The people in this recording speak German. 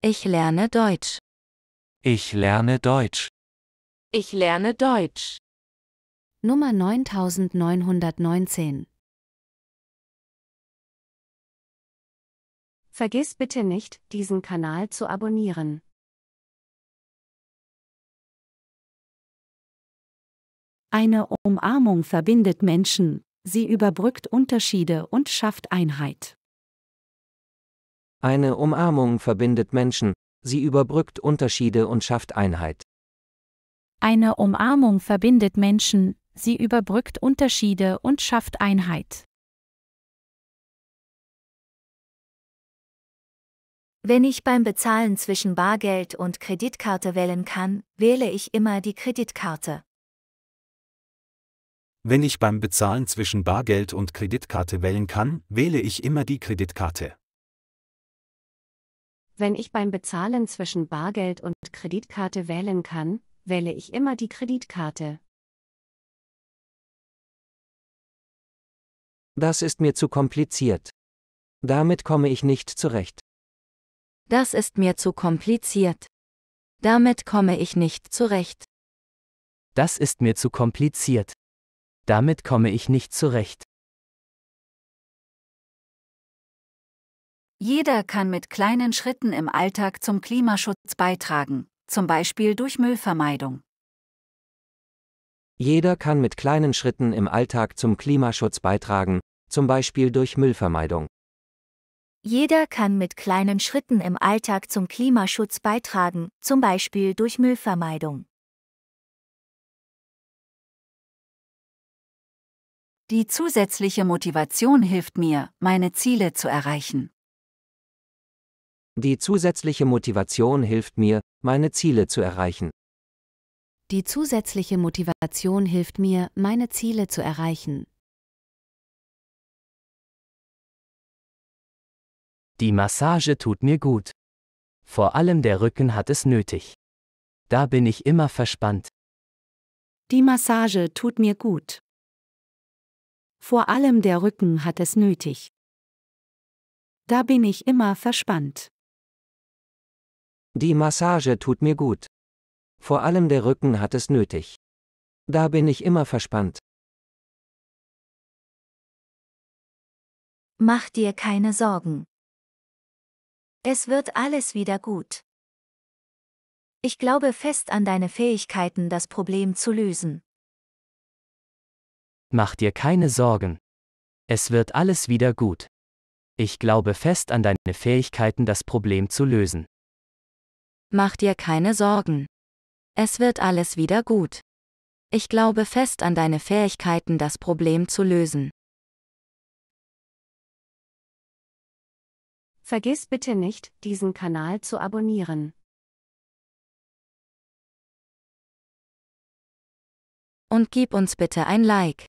Ich lerne Deutsch. Ich lerne Deutsch. Ich lerne Deutsch. Nummer 9919. Vergiss bitte nicht, diesen Kanal zu abonnieren. Eine Umarmung verbindet Menschen, sie überbrückt Unterschiede und schafft Einheit. Eine Umarmung verbindet Menschen, sie überbrückt Unterschiede und schafft Einheit. Eine Umarmung verbindet Menschen, sie überbrückt Unterschiede und schafft Einheit. Wenn ich beim Bezahlen zwischen Bargeld und Kreditkarte wählen kann, wähle ich immer die Kreditkarte. Wenn ich beim Bezahlen zwischen Bargeld und Kreditkarte wählen kann, wähle ich immer die Kreditkarte. Wenn ich beim Bezahlen zwischen Bargeld und Kreditkarte wählen kann, wähle ich immer die Kreditkarte. Das ist mir zu kompliziert. Damit komme ich nicht zurecht. Das ist mir zu kompliziert. Damit komme ich nicht zurecht. Das ist mir zu kompliziert. Damit komme ich nicht zurecht. Jeder kann mit kleinen Schritten im Alltag zum Klimaschutz beitragen, zum Beispiel durch Müllvermeidung. Jeder kann mit kleinen Schritten im Alltag zum Klimaschutz beitragen, zum Beispiel durch Müllvermeidung. Jeder kann mit kleinen Schritten im Alltag zum Klimaschutz beitragen, zum Beispiel durch Müllvermeidung. Die zusätzliche Motivation hilft mir, meine Ziele zu erreichen. Die zusätzliche Motivation hilft mir, meine Ziele zu erreichen. Die zusätzliche Motivation hilft mir, meine Ziele zu erreichen. Die Massage tut mir gut. Vor allem der Rücken hat es nötig. Da bin ich immer verspannt. Die Massage tut mir gut. Vor allem der Rücken hat es nötig. Da bin ich immer verspannt. Die Massage tut mir gut. Vor allem der Rücken hat es nötig. Da bin ich immer verspannt. Mach dir keine Sorgen. Es wird alles wieder gut. Ich glaube fest an deine Fähigkeiten, das Problem zu lösen. Mach dir keine Sorgen. Es wird alles wieder gut. Ich glaube fest an deine Fähigkeiten, das Problem zu lösen. Mach dir keine Sorgen. Es wird alles wieder gut. Ich glaube fest an deine Fähigkeiten, das Problem zu lösen. Vergiss bitte nicht, diesen Kanal zu abonnieren. Und gib uns bitte ein Like.